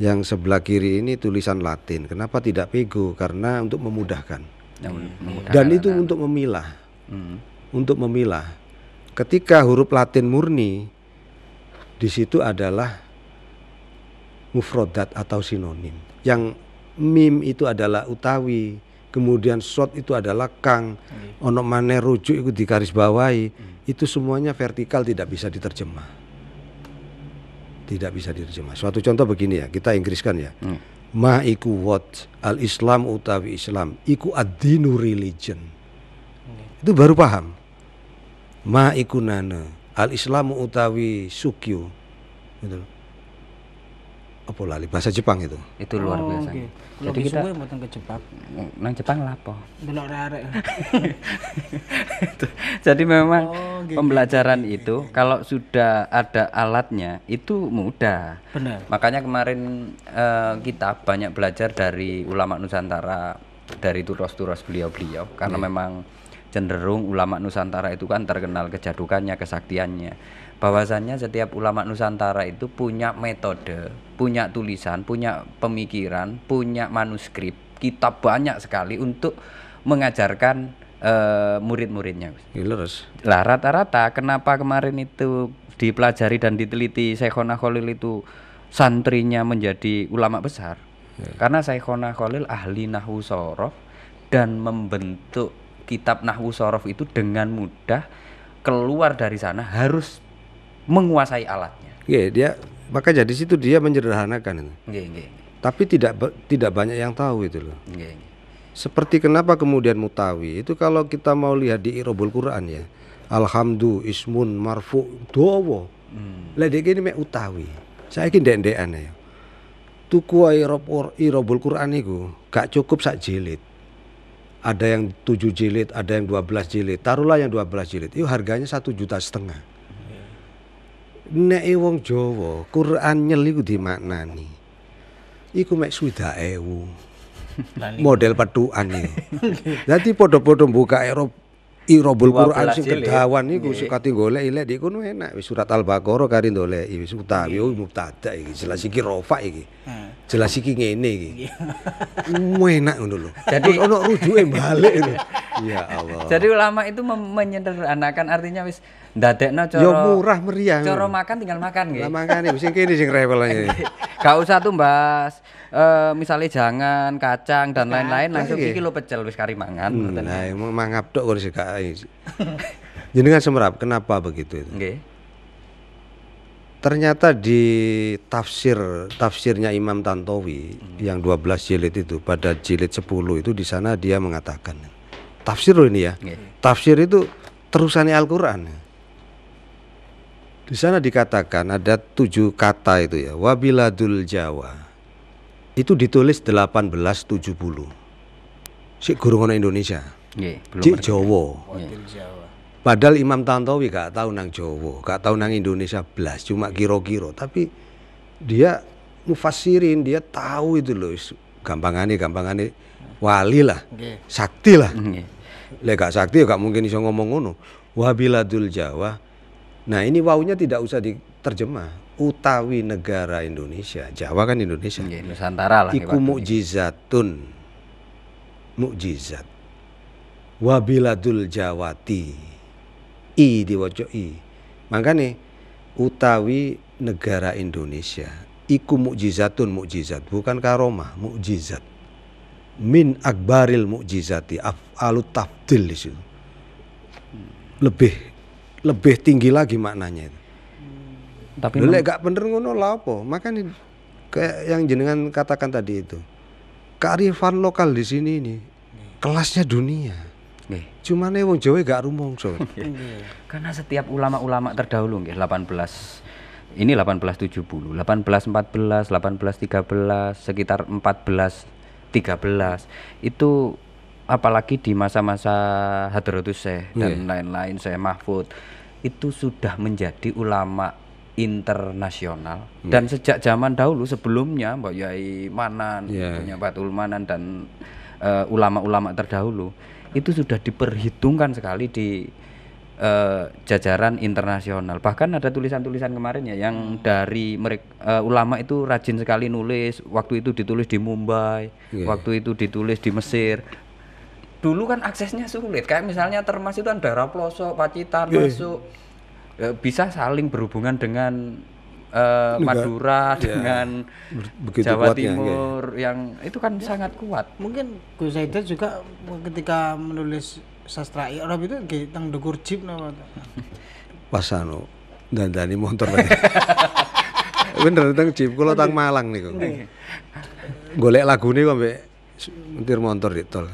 C: Yang sebelah kiri ini tulisan Latin. Kenapa tidak pego? Karena untuk memudahkan.
A: Ya, hmm. memudahkan
C: Dan itu untuk memilah. Hmm. Untuk memilah. Ketika huruf Latin murni di situ adalah mufrodat atau sinonim yang mim itu adalah utawi, kemudian shot itu adalah kang, hmm. onok mane rujuk itu di garis bawahi, hmm. itu semuanya vertikal tidak bisa diterjemah. Tidak bisa diterjemah. Suatu contoh begini ya, kita Inggriskan ya. Hmm. Ma iku what al Islam utawi Islam, iku adinu ad religion. Hmm. Itu baru paham. Ma iku nana al islam utawi sukyu. Gitu apa oh, lali bahasa Jepang itu. Itu luar oh, biasa. Okay. Jadi kita
B: mau ke Jepang.
C: Nang Jepang lapo?
B: Delok arek.
A: [laughs] Jadi memang oh, okay. pembelajaran okay. itu kalau sudah ada alatnya itu mudah. Benar. Makanya kemarin uh, kita banyak belajar dari ulama Nusantara dari turos-turos beliau-beliau karena yeah. memang cenderung ulama Nusantara itu kan terkenal kejadukannya, kesaktiannya bahwasannya setiap ulama Nusantara itu punya metode, punya tulisan, punya pemikiran, punya manuskrip, kitab banyak sekali untuk mengajarkan uh, murid-muridnya. Iya, terus. Lah rata-rata kenapa kemarin itu dipelajari dan diteliti Syekhona Khalil itu santrinya menjadi ulama besar? Ya. Karena Syekhona Khalil ahli nahwu sorof dan membentuk kitab nahwu sorof itu dengan mudah keluar dari sana harus menguasai alatnya.
C: Iya, dia maka jadi situ dia menyederhanakan itu. Yeah, yeah. Tapi tidak tidak banyak yang tahu itu loh. Yeah, yeah. Seperti kenapa kemudian mutawi itu kalau kita mau lihat di Irobul Quran ya. Alhamdu ismun marfu dowo. Hmm. Lah ini mek utawi. Saya ndek-ndekan ya. Tuku Irobul Irobul Quran itu gak cukup sak jilid. Ada yang tujuh jilid, ada yang dua belas jilid. Taruhlah yang dua belas jilid. Itu harganya satu juta setengah nek wong Jawa Quran nyel iku dimaknani iku mek swidak ewu model petukan [laughs] iki dadi padha buka Eropa Irobul Quran sing kedawan niku sing kate golek-elek niku enak wis surat Al-Baqarah kari ndoleki iya, wis utawi mubtada iki jelas iki rofa iki. Jelas iki ngene iki. enak ngono lho. [laughs] Jadi ono rujuke balik lho. [laughs] Ya Allah.
A: Jadi ulama itu menyederhanakan artinya wis ndadekno ya cara Ya murah meriah. Cara makan
C: tinggal makan nggih. Lah makane sing kene sing rewel aja.
A: [laughs] usah tuh, Mbak uh, misalnya jangan kacang dan lain-lain langsung iya. iki lo
C: pecel wis kari mangan. Hmm, nah, emang mangap tok kok kan [laughs] Jenengan semerap kenapa begitu itu? okay. Ternyata di tafsir tafsirnya Imam Tantowi hmm. yang 12 jilid itu pada jilid 10 itu di sana dia mengatakan tafsir loh ini ya. Tafsir itu terusannya Al-Qur'an. Di sana dikatakan ada tujuh kata itu ya. Wabiladul Jawa itu ditulis 1870. si guru ngono Indonesia.
A: si Cik
C: Jawa. Padahal Imam Tantowi gak tahu nang Jowo, gak tahu nang Indonesia belas, cuma kiro kiro, tapi dia mufasirin, dia tahu itu loh gampang gampangane wali lah. Sakti lah. Nggih. Lek gak sakti ya gak mungkin iso ngomong ngono. Wabiladul Jawa. Nah, ini waunya tidak usah diterjemah utawi negara Indonesia Jawa kan Indonesia ya, Nusantara lah iku mukjizatun mukjizat wabiladul jawati i diwaca i maka nih utawi negara Indonesia iku mukjizatun mukjizat bukan karomah mukjizat min akbaril mukjizati afalu tafdil disitu lebih lebih tinggi lagi maknanya itu tapi gak bener ngono lah apa? Makanya kayak yang jenengan katakan tadi itu. Kearifan lokal di sini ini kelasnya dunia. Cuma nih wong Jawa gak rumongso.
A: Karena setiap ulama-ulama terdahulu nggih 18 ini 1870, 1814, 1813, sekitar 14 13 itu apalagi di masa-masa Hadrotus saya dan lain-lain yeah. saya Mahfud itu sudah menjadi ulama internasional hmm. dan sejak zaman dahulu sebelumnya Mbak Yai Manan, yeah. punya Batul Manan dan eh, ulama-ulama uh, terdahulu itu sudah diperhitungkan sekali di uh, jajaran internasional. Bahkan ada tulisan-tulisan kemarin ya yang dari mereka uh, eh, ulama itu rajin sekali nulis. Waktu itu ditulis di Mumbai, yeah. waktu itu ditulis di Mesir dulu kan aksesnya sulit kayak misalnya termasuk itu kan daerah pelosok pacitan yeah. masuk Eh, bisa saling berhubungan dengan uh, Madura ya. dengan Begitu Jawa kuatnya, ya? Timur ya. yang itu kan ya. sangat
B: kuat. Mungkin Gus Haidar juga ketika menulis sastra Arab itu tentang Dukur Jib nama
C: [laughs] Pasano dan Dani motor [laughs] Bener tentang Jib kalau tang Malang nih kok. Golek lagu nih kok mentir motor itu tol.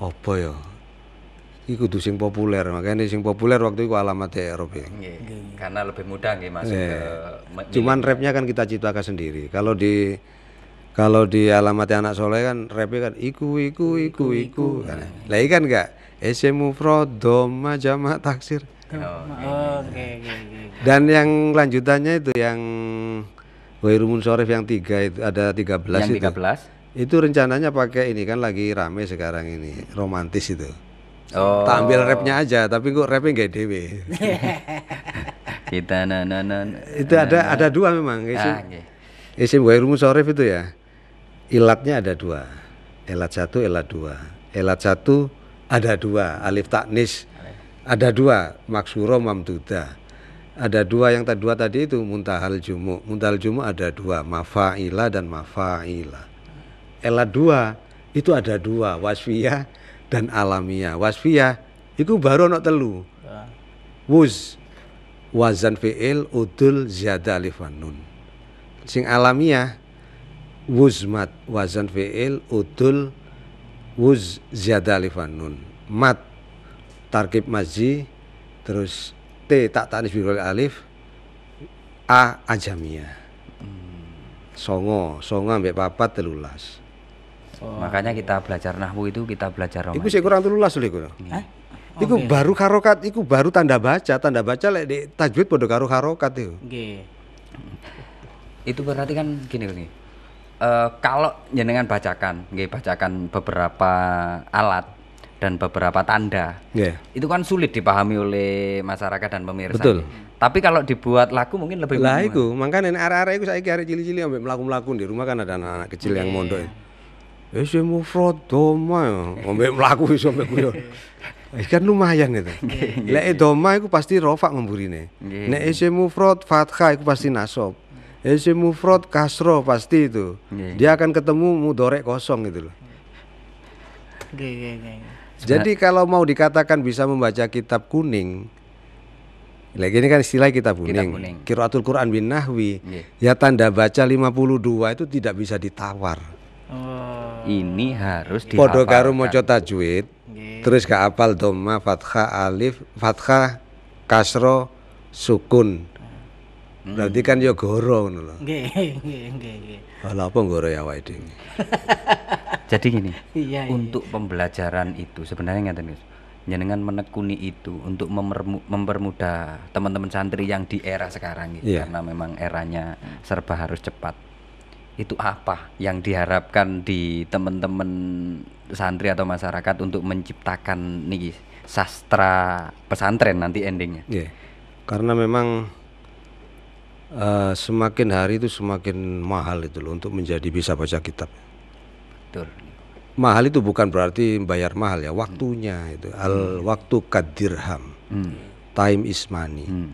C: Apa ya? Iku tuh sing populer makanya sing populer waktu itu alamat e Eropa ya.
A: karena lebih mudah nih mas. yeah.
C: ke cuman rapnya kan kita ciptakan sendiri kalau di kalau di alamat anak soleh kan rapnya kan iku iku iku iku kan lah ikan enggak esemu Frodo Majama taksir
B: oh, okay. Oh,
C: dan yang lanjutannya itu yang Wairumun Sorif yang tiga itu ada 13 yang tiga itu. itu rencananya pakai ini kan lagi rame sekarang ini romantis itu Oh. Tak ambil rapnya aja, tapi gue rapnya gak dewe. [laughs] Kita na na na. Itu ada ada dua memang. Isim, ah, okay. isim rumus sorif itu ya. Ilatnya ada dua. elat satu, elat dua. elat satu ada dua. Alif taknis ada dua. Maksuro mamduda. Ada dua yang tadi dua tadi itu muntahal jumu. Muntahal jumu ada dua. Mafaila dan mafaila. Elat dua itu ada dua. Wasfiyah dan alamiah. Wasfiyah iku baru ana telu. Ah. Wuz wazan fi'il udul ziyada alif nun. Sing alamiah wuzmat wazan fi'il udul wuz ziyada alif nun. Mat tarkib mazi terus T tak tanis birul alif A ajamiah hmm. Songo, songo ambek papat telulas.
A: Oh. Makanya kita belajar nahwu
C: itu kita belajar romantis. Iku sih iya. kurang tuh lah iku. Oh, iku okay. baru karokat, iku baru tanda baca, tanda baca lek di tajwid bodoh karo karokat itu. Okay. Itu berarti kan gini gini.
A: Uh, kalau jenengan bacakan, gini, bacakan beberapa alat dan beberapa tanda. Yeah. Itu kan sulit dipahami oleh masyarakat dan pemirsa. Betul. Tapi kalau dibuat lagu mungkin lebih Lah iku,
C: makanya arah-arah iku saya kira cili-cili ambil melaku-melaku di rumah kan ada anak-anak kecil okay. yang mondok. Wis mufrad doma ya, mlaku iso ambek kuyon. kan lumayan itu. Lek doma iku pasti rofa memburine. Nek isim mufrad fathah iku pasti nasob. nasab. Isim mufrad kasro pasti itu. Dia akan ketemu mudorek kosong gitu loh. Jadi kalau mau dikatakan bisa membaca kitab kuning, lagi ini kan istilah kitab kuning. Kitab Quran bin Nahwi. Ya tanda baca 52 itu tidak bisa ditawar. Oh ini harus di Podo karo maca tajwid, terus gak apal doma fathah, alif, fathah, kasro, sukun. Hmm. Berarti kan yo ya goro ngono lho.
B: Nggih, nggih, nggih,
C: apa goro ya awake dhewe.
A: [laughs] Jadi gini, iya, iya. untuk pembelajaran itu sebenarnya ngeten Gus. Jenengan menekuni itu untuk mempermudah teman-teman santri yang di era sekarang gitu. Yeah. Karena memang eranya serba harus cepat itu apa yang diharapkan di teman-teman santri atau masyarakat untuk menciptakan nih
C: sastra pesantren nanti endingnya? Yeah. Karena memang uh, semakin hari itu semakin mahal itu loh untuk menjadi bisa baca kitab. Betul. Mahal itu bukan berarti bayar mahal ya, waktunya hmm. itu al hmm. waktu kadirham, hmm. time is money, hmm.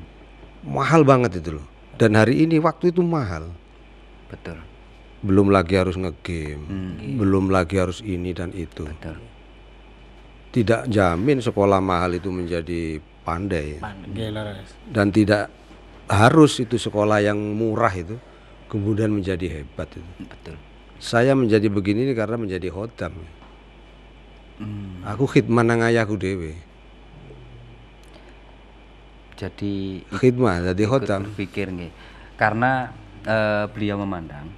C: mahal banget itu loh. Dan hari ini waktu itu mahal. Betul belum lagi harus ngegame, hmm. belum lagi harus ini dan itu. Betul. Tidak jamin sekolah mahal itu menjadi pandai.
B: pandai. Dan
C: tidak harus itu sekolah yang murah itu kemudian menjadi hebat itu. Betul. Saya menjadi begini karena menjadi hotam. Hmm. Aku khidmat nang ayahku dewe. Jadi khidmat jadi hotam. Pikir nih,
A: Karena uh, beliau memandang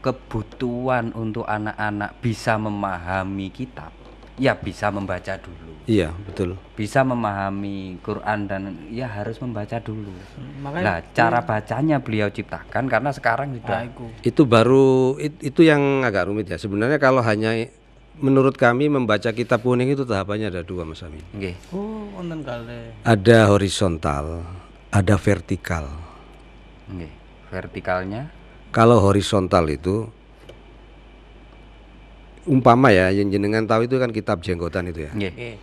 A: kebutuhan untuk anak-anak bisa memahami kitab ya bisa membaca dulu
C: iya betul
A: bisa memahami Quran dan ya harus membaca dulu Makanya nah cara iya. bacanya
C: beliau ciptakan karena sekarang sudah Aiku. Nah, itu baru itu yang agak rumit ya sebenarnya kalau hanya menurut kami membaca kitab kuning itu tahapannya ada dua mas Amin okay. oh, ada horizontal ada vertikal okay. vertikalnya kalau horizontal itu umpama ya yang jenengan tahu itu kan kitab jenggotan itu ya. Yeah.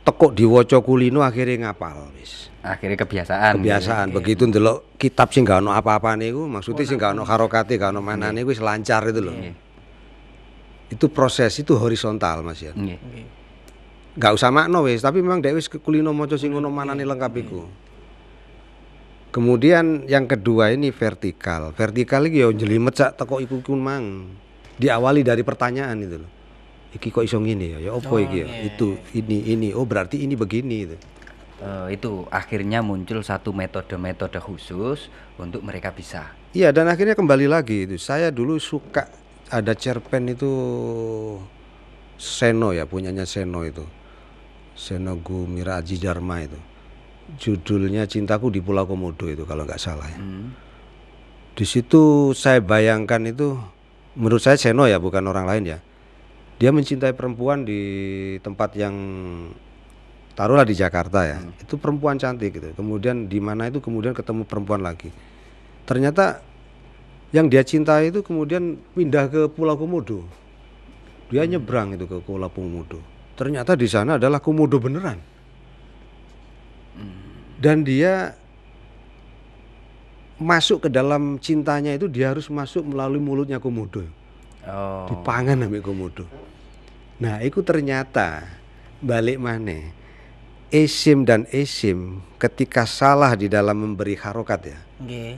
C: Tekuk diwaca kulino akhirnya ngapal wis. Akhirnya kebiasaan. Kebiasaan. Yeah. Begitu ndelok kitab sing gak ono apa-apa nih, maksudnya oh, sing gak ono harokate gak ono manane wis lancar itu loh. Yeah. Itu proses itu horizontal Mas ya. Yeah. Gak usah makno wis, tapi memang Dewi wis kulino maca sing ono mana nih lengkapiku. Yeah kemudian yang kedua ini vertikal vertikal iki yo ya jlimet sak teko iku iku mang diawali dari pertanyaan itu loh iki kok iso ngene ya ya opo oh, iki ya yeah. itu iya, iya. ini ini oh berarti ini begini itu uh, itu akhirnya muncul satu metode-metode khusus
A: untuk mereka bisa
C: iya dan akhirnya kembali lagi itu saya dulu suka ada cerpen itu Seno ya punyanya Seno itu Seno Gumira Aji itu judulnya Cintaku di Pulau Komodo itu kalau nggak salah ya. Hmm. Di situ saya bayangkan itu menurut saya Seno ya bukan orang lain ya. Dia mencintai perempuan di tempat yang taruhlah di Jakarta ya. Hmm. Itu perempuan cantik gitu. Kemudian di mana itu kemudian ketemu perempuan lagi. Ternyata yang dia cintai itu kemudian pindah ke Pulau Komodo. Dia hmm. nyebrang itu ke Pulau Komodo. Ternyata di sana adalah komodo beneran dan dia masuk ke dalam cintanya itu dia harus masuk melalui mulutnya komodo oh. dipangan sampai komodo nah itu ternyata balik mana esim dan esim ketika salah di dalam memberi harokat ya okay.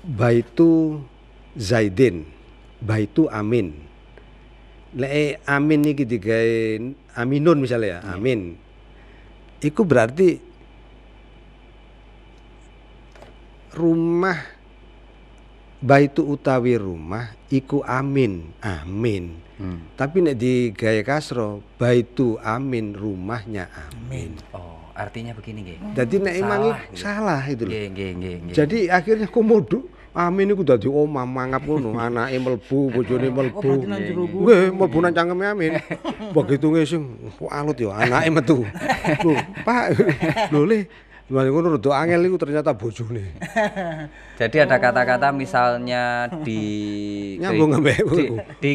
C: baitu zaidin baitu amin le amin ini digawe aminun misalnya ya amin Iku berarti rumah baitu utawi rumah iku amin amin hmm. tapi nek di gaya kasro baitu amin rumahnya
A: amin, oh artinya begini gini. jadi nek emang
C: salah, salah itu
A: loh jadi
C: akhirnya komodo ini niku dadi omah mangap ngono, [laughs] anake mlebu, bojone oh, mlebu. Nggih, mlebu nang cangkeme Amin. Begitu [laughs] ngising, kok alut ya anake metu. Lho, [laughs] Pak. Lho le, Lah ngono rada angel iku ternyata bojone.
A: Jadi ada kata-kata misalnya di nyambung ambek di, di,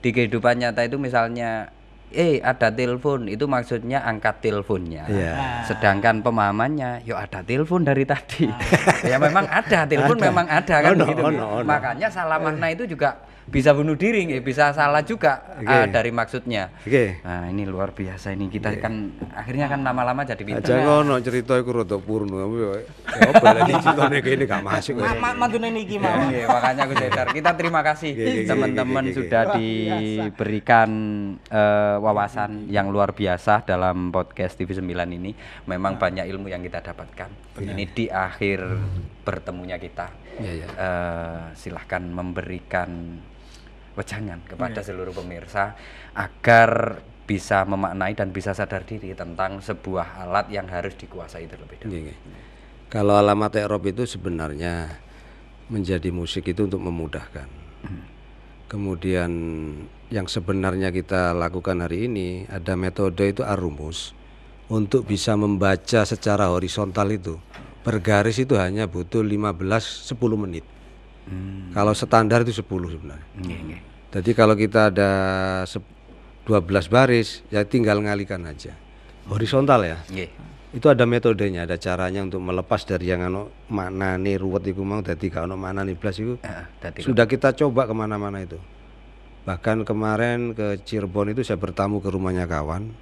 A: di kehidupan nyata itu misalnya eh ada telepon itu maksudnya angkat teleponnya. Yeah. Sedangkan pemahamannya, yo ada telepon dari tadi. Ah. ya memang ada telepon, memang ada kan oh, no, gitu Oh, no, oh, no. Makanya salah makna itu juga bisa bunuh diri eh, bisa salah juga eh, okay. uh, dari maksudnya oke okay. nah ini luar biasa ini kita okay. kan akhirnya kan lama-lama jadi pintar aja ngono ya. cerita aku rada purno apa ya? ya lagi ceritane kene gak masuk mantune niki mau okay, makanya aku sadar kita terima kasih teman-teman sudah diberikan uh, wawasan yang luar biasa dalam podcast TV 9 ini memang banyak ilmu yang kita dapatkan ini di akhir bertemunya kita ya, ya. Uh, silahkan memberikan wejangan kepada yeah. seluruh pemirsa agar bisa memaknai dan bisa sadar diri tentang sebuah alat yang harus dikuasai terlebih
C: dahulu. Yeah. Iya. Kalau alamat Erop itu sebenarnya menjadi musik itu untuk memudahkan. Hmm. Kemudian yang sebenarnya kita lakukan hari ini ada metode itu arumus untuk bisa membaca secara horizontal itu. Bergaris itu hanya butuh 15 10 menit. Hmm. Kalau standar itu 10 sebenarnya. Hmm. Jadi kalau kita ada 12 baris ya tinggal ngalikan aja. Horizontal ya. Yeah. Itu ada metodenya, ada caranya untuk melepas dari yang mana nih ruwet itu mau dadi kalau ono nih belas itu. Uh, ah, sudah kita coba kemana mana itu. Bahkan kemarin ke Cirebon itu saya bertamu ke rumahnya kawan.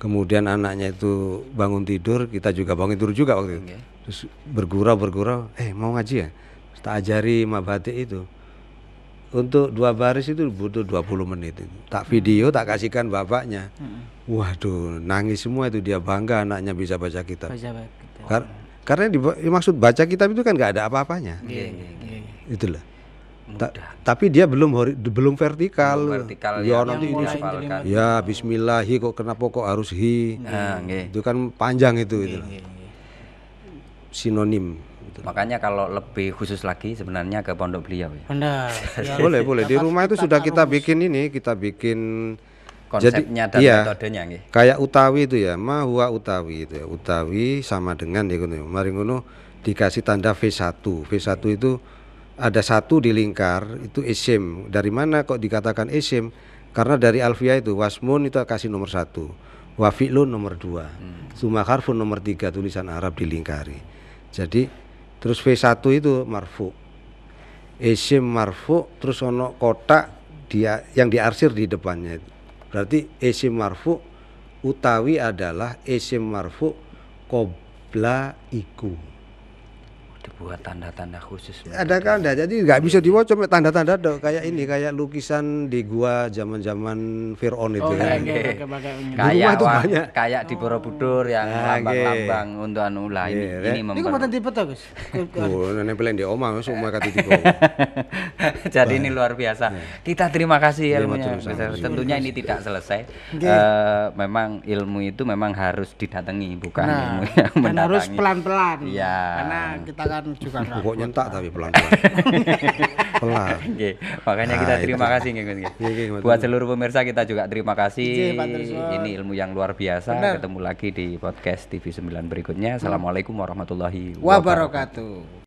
C: Kemudian anaknya itu bangun tidur, kita juga bangun tidur juga waktu itu. Okay. Iya. Terus bergurau bergurau, eh mau ngaji ya? tak ajari mabati itu untuk dua baris itu butuh 20 menit itu. Tak video, tak kasihkan bapaknya. Wah hmm. Waduh, nangis semua itu dia bangga anaknya bisa baca kitab. Kar karena ya maksud baca kitab itu kan nggak ada apa-apanya.
A: Iya, iya, iya,
C: itulah. Ta tapi dia belum belum vertikal. vertikal ya, ya nanti ini ya bismillah hi kok kenapa kok harus hi. Nah, Itu kan panjang itu itu. Sinonim.
A: Betul. Makanya kalau lebih khusus lagi sebenarnya ke pondok beliau ya.
C: Benar. [laughs] ya, boleh, boleh. Di rumah itu sudah kita bikin ini, kita bikin konsepnya Jadi, dan iya, metodenya nih. Kayak utawi itu ya, mahua utawi itu ya. Utawi sama dengan ya gitu. Mari ngono dikasih tanda V1. V1 itu ada satu di lingkar itu isim. Dari mana kok dikatakan isim? Karena dari Alfia itu wasmun itu kasih nomor satu, wafilun nomor dua, hmm. sumakarfun nomor tiga tulisan Arab dilingkari. Jadi terus V1 itu marfu isim marfu terus ono kotak dia yang diarsir di depannya itu berarti isim marfu utawi adalah isim marfu Kobla iku
A: dibuat tanda-tanda khusus.
C: Ada kan ada. Jadi nggak bisa diwaca tanda-tanda dok kayak ini kayak lukisan di gua zaman-zaman Fir'aun itu oh, kan. Kayak itu banyak. Kayak di Borobudur
A: yang oh, lambang-lambang untuk anu lah ini. Yeah, ini memang ya. Ini kemarin tipe tuh, guys. [laughs] Oh,
C: pelan di oma masuk oma kata tipe. [laughs] Jadi ini luar biasa. Iya. Kita terima kasih ilmunya. Tentunya ini tidak selesai. Eh,
A: memang ilmu itu memang harus didatangi bukan nah, ilmu yang mendatangi. harus pelan-pelan. Iya. Karena
C: kita pelan juga nggak kok nyentak tapi [laughs] pelan pelan
A: pelan okay. makanya kita nah, terima kasih nggih buat seluruh pemirsa kita juga terima kasih ini ilmu yang luar biasa ketemu lagi di podcast TV 9 berikutnya assalamualaikum warahmatullahi
B: wabarakatuh